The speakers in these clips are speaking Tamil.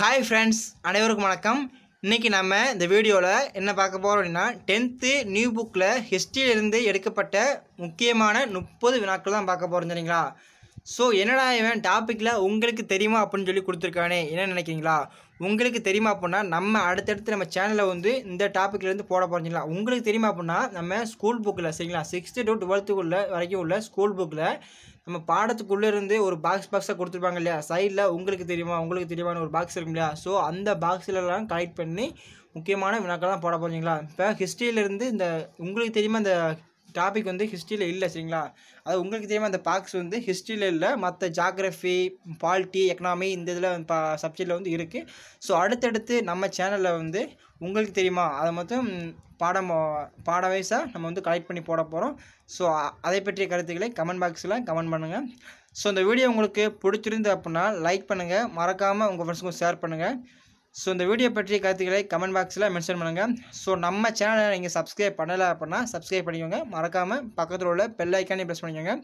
ஹாய் ஃப்ரெண்ட்ஸ் அனைவருக்கும் வணக்கம் இன்றைக்கி நம்ம இந்த வீடியோவில் என்ன பார்க்க போகிறோம் அப்படின்னா டென்த்து நியூ புக்கில் ஹிஸ்ட்ரியிலிருந்து எடுக்கப்பட்ட முக்கியமான முப்பது வினாக்கள் தான் பார்க்க போகிறோம் சரிங்களா ஸோ என்னடா இவன் டாப்பிக்கில் உங்களுக்கு தெரியுமா அப்படின்னு சொல்லி கொடுத்துருக்கானே என்ன நினைக்கிறீங்களா உங்களுக்கு தெரியுமா அப்படின்னா நம்ம அடுத்தடுத்து நம்ம சேனலில் வந்து இந்த டாப்பிக்லேருந்து போட போகிறீங்களா உங்களுக்கு தெரியுமா அப்படின்னா நம்ம ஸ்கூல் புக்கில் சரிங்களா சிக்ஸ்த்து டு டுவெல்த்துக்குள்ள வரைக்கும் உள்ள ஸ்கூல் புக்கில் நம்ம பாடத்துக்குள்ளே இருந்து ஒரு பாக்ஸ் பாக்ஸாக கொடுத்துருப்பாங்க இல்லையா சைடில் உங்களுக்கு தெரியுமா உங்களுக்கு தெரியுமான்னு ஒரு பாக்ஸ் இருக்கும் இல்லையா ஸோ அந்த பாக்ஸ்லலாம் கலெக்ட் பண்ணி முக்கியமான வினாக்கள்லாம் போட போகிறீங்களா இப்போ ஹிஸ்ட்ரியிலேருந்து இந்த உங்களுக்கு தெரியுமா இந்த டாபிக் வந்து ஹிஸ்ட்ரியில் இல்லை சரிங்களா அது உங்களுக்கு தெரியாமல் அந்த பாக்ஸ் வந்து ஹிஸ்ட்ரியில் இல்லை மற்ற ஜாகிரஃபி பாலிட்டி எக்கனாமி இந்த இதில் சப்ஜெக்டில் வந்து இருக்குது ஸோ அடுத்தடுத்து நம்ம சேனலில் வந்து உங்களுக்கு தெரியுமா அதை மட்டும் பாடம் பாட வயசாக நம்ம வந்து கலெக்ட் பண்ணி போட போகிறோம் ஸோ அதை பற்றிய கருத்துக்களை கமெண்ட் பாக்ஸில் கமெண்ட் பண்ணுங்கள் ஸோ இந்த வீடியோ உங்களுக்கு பிடிச்சிருந்து அப்படின்னா லைக் பண்ணுங்கள் மறக்காமல் உங்கள் ஃப்ரெண்ட்ஸுக்கும் ஷேர் பண்ணுங்கள் ஸோ இந்த வீடியோ பற்றிய கருத்துக்களை கமெண்ட் பாக்ஸில் மென்ஷன் பண்ணுங்கள் ஸோ நம்ம சேனலை நீங்கள் சப்ஸ்கிரைப் பண்ணலை அப்படின்னா சப்ஸ்கிரைப் பண்ணிக்கோங்க மறக்காமல் பக்கத்தில் உள்ள பெல் ஐக்கானே ப்ரெஸ் பண்ணிக்கோங்க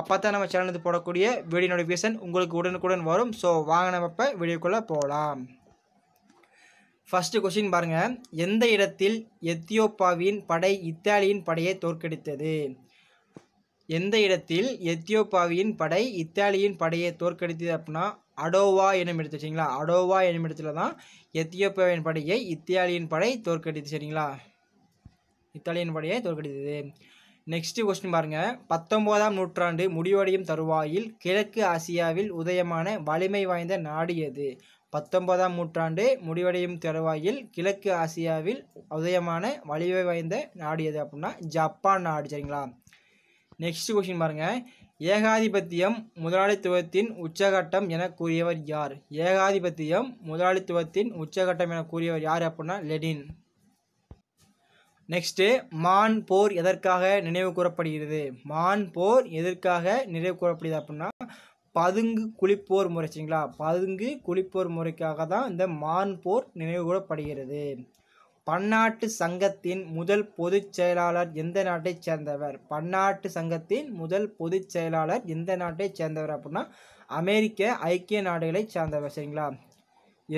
அப்போ தான் நம்ம சேனலுக்கு போடக்கூடிய வீடியோ நோட்டிஃபிகேஷன் உங்களுக்கு உடனுக்குடன் வரும் ஸோ வாங்க நம்ம இப்போ வீடியோக்குள்ளே போகலாம் ஃபஸ்ட்டு கொஸ்டின் பாருங்கள் எந்த இடத்தில் எத்தியோப்பாவின் படை இத்தாலியின் படையை தோற்கடித்தது எந்த இடத்தில் எத்தியோப்பாவியின் படை இத்தாலியின் படையை தோற்கடித்தது அப்படின்னா அடோவா எனும் இடத்து சரிங்களா அடோவா எனும் இடத்துல தான் எத்தியோப்பியாவின் படையை இத்தாலியின் படை தோற்கடித்து சரிங்களா இத்தாலியின் படையை தோற்கடித்தது நெக்ஸ்ட்டு கொஸ்டின் பாருங்கள் பத்தொம்போதாம் நூற்றாண்டு முடிவடையும் தருவாயில் கிழக்கு ஆசியாவில் உதயமான வலிமை வாய்ந்த நாடு எது பத்தொன்பதாம் நூற்றாண்டு முடிவடையும் தருவாயில் கிழக்கு ஆசியாவில் உதயமான வலிமை வாய்ந்த நாடு எது அப்படின்னா ஜப்பான் நாடு சரிங்களா நெக்ஸ்ட் கொஸ்டின் பாருங்கள் ஏகாதிபத்தியம் முதலாளித்துவத்தின் உச்சகட்டம் என கூறியவர் யார் ஏகாதிபத்தியம் முதலாளித்துவத்தின் உச்சகட்டம் என கூறியவர் யார் அப்படின்னா லெடின் நெக்ஸ்ட்டு மான் போர் எதற்காக நினைவு கூறப்படுகிறது மான் போர் எதற்காக நினைவு கூறப்படுகிறது அப்படின்னா பதுங்கு குளிப்போர் முறை சரிங்களா பதுங்கு குளிப்போர் முறைக்காக தான் இந்த மான் போர் நினைவு கூறப்படுகிறது பன்னாட்டு சங்கத்தின் முதல் பொதுச் செயலாளர் எந்த நாட்டைச் சேர்ந்தவர் பன்னாட்டு சங்கத்தின் முதல் பொதுச் செயலாளர் எந்த நாட்டைச் சேர்ந்தவர் அப்படின்னா அமெரிக்க ஐக்கிய நாடுகளைச் சேர்ந்தவர் சரிங்களா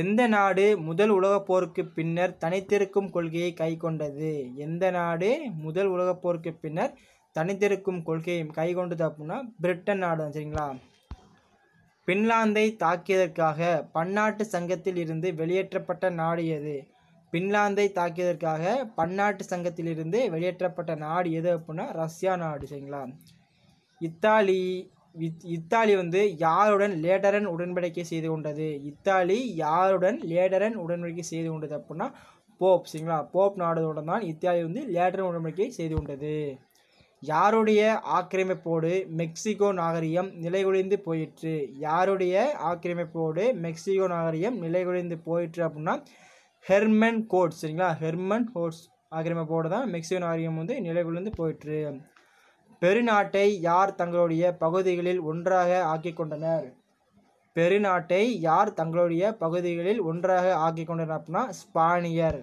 எந்த நாடு முதல் உலகப் போருக்கு பின்னர் தனித்திருக்கும் கொள்கையை கைக்கொண்டது எந்த நாடு முதல் உலகப் போருக்கு பின்னர் தனித்திருக்கும் கொள்கையை கொண்டது அப்படின்னா பிரிட்டன் நாடு சரிங்களா பின்லாந்தை தாக்கியதற்காக பன்னாட்டு சங்கத்தில் இருந்து வெளியேற்றப்பட்ட நாடு எது பின்லாந்தை தாக்கியதற்காக பன்னாட்டு சங்கத்திலிருந்து வெளியேற்றப்பட்ட நாடு எது அப்படின்னா ரஷ்யா நாடு சரிங்களா இத்தாலி இத்தாலி வந்து யாருடன் லேடரன் உடன்படிக்கை செய்து கொண்டது இத்தாலி யாருடன் லேடரன் உடன்படிக்கை செய்து கொண்டது அப்படின்னா போப் சரிங்களா போப் நாடுகளுடன் தான் இத்தாலி வந்து லேடரன் உடன்படிக்கை செய்து கொண்டது யாருடைய ஆக்கிரமிப்போடு மெக்சிகோ நாகரிகம் நிலைகுலைந்து போயிற்று யாருடைய ஆக்கிரமிப்போடு மெக்சிகோ நாகரிகம் நிலைகுலைந்து போயிற்று அப்படின்னா ஹெர்மன் கோட்ஸ் சரிங்களா ஹெர்மன் ஹோட்ஸ் ஆக்கிரமிப்போடு தான் மெக்சிகன் ஆரியம் வந்து நிலைகுலந்து போயிற்று பெருநாட்டை யார் தங்களுடைய பகுதிகளில் ஒன்றாக ஆக்கி கொண்டனர் பெருநாட்டை யார் தங்களுடைய பகுதிகளில் ஒன்றாக ஆக்கி கொண்டனர் அப்படின்னா ஸ்பானியர்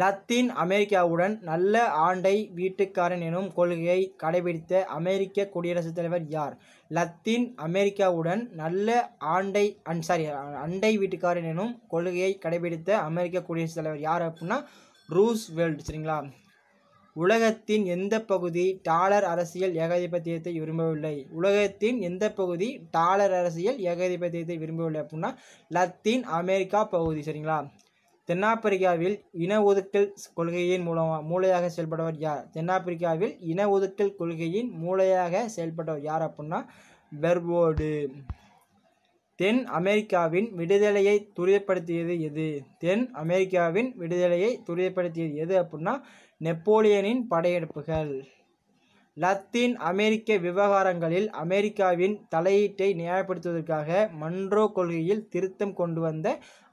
லத்தீன் அமெரிக்காவுடன் நல்ல ஆண்டை வீட்டுக்காரன் எனும் கொள்கையை கடைபிடித்த அமெரிக்க குடியரசுத் தலைவர் யார் லத்தீன் அமெரிக்காவுடன் நல்ல ஆண்டை அன் சாரி அண்டை வீட்டுக்காரன் எனும் கொள்கையை கடைபிடித்த அமெரிக்க குடியரசுத் தலைவர் யார் அப்படின்னா ரூஸ்வெல்ட் சரிங்களா உலகத்தின் எந்த பகுதி டாலர் அரசியல் ஏகாதிபத்தியத்தை விரும்பவில்லை உலகத்தின் எந்த பகுதி டாலர் அரசியல் ஏகாதிபத்தியத்தை விரும்பவில்லை அப்படின்னா லத்தீன் அமெரிக்கா பகுதி சரிங்களா தென்னாப்பிரிக்காவில் இன ஒதுக்கல் கொள்கையின் மூலமா மூளையாக செயல்பட்டவர் யார் தென்னாப்பிரிக்காவில் இன ஒதுக்கல் கொள்கையின் மூளையாக செயல்பட்டவர் யார் அப்படின்னா பெர்போர்டு தென் அமெரிக்காவின் விடுதலையை துரிதப்படுத்தியது எது தென் அமெரிக்காவின் விடுதலையை துரிதப்படுத்தியது எது அப்படின்னா நெப்போலியனின் படையெடுப்புகள் லத்தீன் அமெரிக்க விவகாரங்களில் அமெரிக்காவின் தலையீட்டை நியாயப்படுத்துவதற்காக மன்றோ கொள்கையில் திருத்தம் கொண்டு வந்த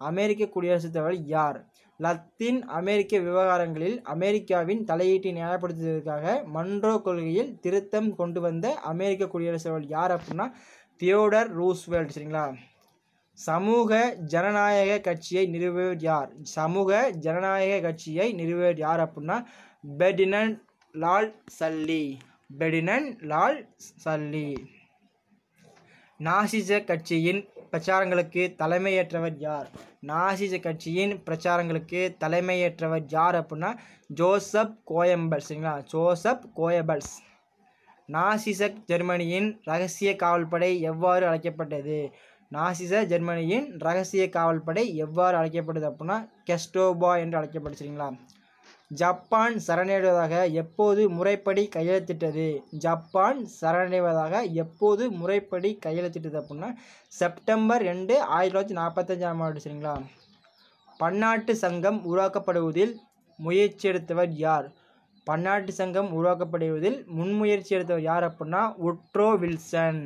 அமெரிக்க குடியரசுத் தலைவர் யார் லத்தீன் அமெரிக்க விவகாரங்களில் அமெரிக்காவின் தலையீட்டை நியாயப்படுத்துவதற்காக மன்றோ கொள்கையில் திருத்தம் கொண்டு வந்த அமெரிக்க குடியரசுத் தலைவர் யார் அப்படின்னா தியோடர் ரூஸ்வெல்ட் சரிங்களா சமூக ஜனநாயக கட்சியை நிறுவர் யார் சமூக ஜனநாயக கட்சியை நிறுவியவர் யார் அப்படின்னா பெர்டினன் லால் சல்லி பெடினன் லால் சல்லி நாசிச கட்சியின் பிரச்சாரங்களுக்கு தலைமையேற்றவர் யார் நாசிச கட்சியின் பிரச்சாரங்களுக்கு தலைமையேற்றவர் யார் அப்படின்னா ஜோசப் கோயம்பல் சரிங்களா ஜோசப் கோயபல்ஸ் நாசிச ஜெர்மனியின் ரகசிய காவல்படை எவ்வாறு அழைக்கப்பட்டது நாசிச ஜெர்மனியின் ரகசிய காவல்படை எவ்வாறு அழைக்கப்பட்டது அப்படின்னா கெஸ்டோபா என்று சரிங்களா ஜப்பான் சரணடைவதாக எப்போது முறைப்படி கையெழுத்திட்டது ஜப்பான் சரணடைவதாக எப்போது முறைப்படி கையெழுத்திட்டது அப்படின்னா செப்டம்பர் ரெண்டு ஆயிரத்தி தொள்ளாயிரத்தி நாற்பத்தஞ்சாம் ஆண்டு சரிங்களா பன்னாட்டு சங்கம் உருவாக்கப்படுவதில் முயற்சி எடுத்தவர் யார் பன்னாட்டு சங்கம் உருவாக்கப்படுவதில் முன்முயற்சி எடுத்தவர் யார் அப்படின்னா உட்ரோ வில்சன்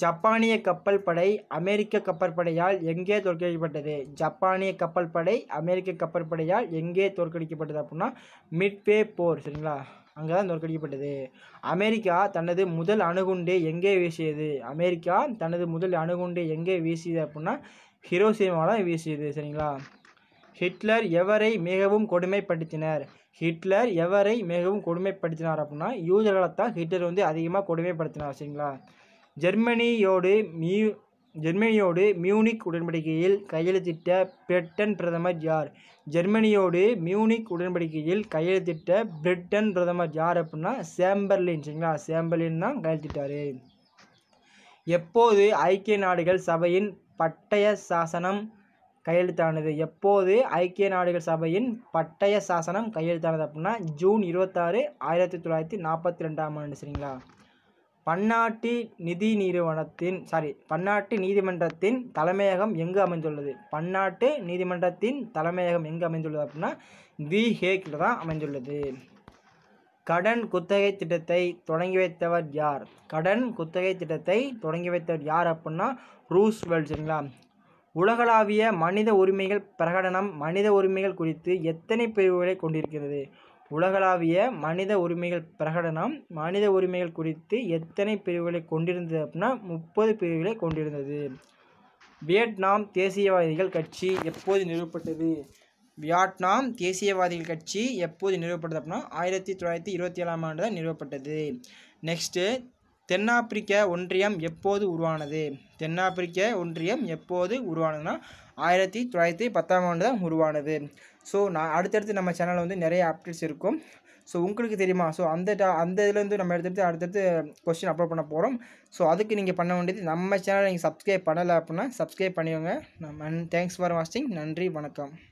ஜப்பானிய கப்பல் படை அமெரிக்க கப்பற்படையால் எங்கே தோற்கடிக்கப்பட்டது ஜப்பானிய கப்பல் படை அமெரிக்க கப்பற்படையால் எங்கே தோற்கடிக்கப்பட்டது அப்படின்னா மிட்வே போர் சரிங்களா அங்கே தான் தோற்கடிக்கப்பட்டது அமெரிக்கா தனது முதல் அணுகுண்டு எங்கே வீசியது அமெரிக்கா தனது முதல் அணுகுண்டு எங்கே வீசியது அப்படின்னா ஹிரோசிமாவில் வீசியது சரிங்களா ஹிட்லர் எவரை மிகவும் கொடுமைப்படுத்தினர் ஹிட்லர் எவரை மிகவும் கொடுமைப்படுத்தினார் அப்படின்னா யூதர்களை தான் ஹிட்லர் வந்து அதிகமாக கொடுமைப்படுத்தினார் சரிங்களா ஜெர்மனியோடு மியூ ஜெர்மனியோடு மியூனிக் உடன்படிக்கையில் கையெழுத்திட்ட பிரிட்டன் பிரதமர் யார் ஜெர்மனியோடு மியூனிக் உடன்படிக்கையில் கையெழுத்திட்ட பிரிட்டன் பிரதமர் யார் அப்படின்னா சேம்பர்லின் சரிங்களா சேம்பர்லின் தான் கையெழுத்திட்டார் எப்போது ஐக்கிய நாடுகள் சபையின் பட்டய சாசனம் கையெழுத்தானது எப்போது ஐக்கிய நாடுகள் சபையின் பட்டய சாசனம் கையெழுத்தானது அப்படின்னா ஜூன் இருபத்தாறு ஆயிரத்தி தொள்ளாயிரத்தி நாற்பத்தி ரெண்டாம் ஆண்டு சரிங்களா பன்னாட்டு நிதி நிறுவனத்தின் சாரி பன்னாட்டு நீதிமன்றத்தின் தலைமையகம் எங்கு அமைந்துள்ளது பன்னாட்டு நீதிமன்றத்தின் தலைமையகம் எங்கு அமைந்துள்ளது அப்படின்னா தி ஹேக்கில் தான் அமைந்துள்ளது கடன் குத்தகை திட்டத்தை தொடங்கி வைத்தவர் யார் கடன் குத்தகை திட்டத்தை தொடங்கி வைத்தவர் யார் அப்படின்னா ரூஸ் சரிங்களா உலகளாவிய மனித உரிமைகள் பிரகடனம் மனித உரிமைகள் குறித்து எத்தனை பிரிவுகளை கொண்டிருக்கிறது உலகளாவிய மனித உரிமைகள் பிரகடனம் மனித உரிமைகள் குறித்து எத்தனை பிரிவுகளை கொண்டிருந்தது அப்படின்னா முப்பது பிரிவுகளை கொண்டிருந்தது வியட்நாம் தேசியவாதிகள் கட்சி எப்போது நிறுவப்பட்டது வியட்நாம் தேசியவாதிகள் கட்சி எப்போது நிறுவப்பட்டது அப்படின்னா ஆயிரத்தி தொள்ளாயிரத்தி இருபத்தி ஏழாம் ஆண்டு தான் நிறுவப்பட்டது நெக்ஸ்ட்டு தென்னாப்பிரிக்க ஒன்றியம் எப்போது உருவானது தென்னாப்பிரிக்க ஒன்றியம் எப்போது உருவானதுன்னா ஆயிரத்தி தொள்ளாயிரத்தி பத்தாம் ஆண்டு தான் உருவானது ஸோ நான் அடுத்தடுத்து நம்ம சேனலில் வந்து நிறைய அப்டேட்ஸ் இருக்கும் ஸோ உங்களுக்கு தெரியுமா ஸோ அந்த அந்த இதுலேருந்து நம்ம எடுத்துகிட்டு அடுத்தடுத்து கொஸ்டின் அப்லோட் பண்ண போகிறோம் ஸோ அதுக்கு நீங்கள் பண்ண வேண்டியது நம்ம சேனலை நீங்கள் சப்ஸ்கிரைப் பண்ணலை அப்படின்னா சப்ஸ்கிரைப் பண்ணிவிங்க நன் தேங்க்ஸ் ஃபார் வாட்சிங் நன்றி வணக்கம்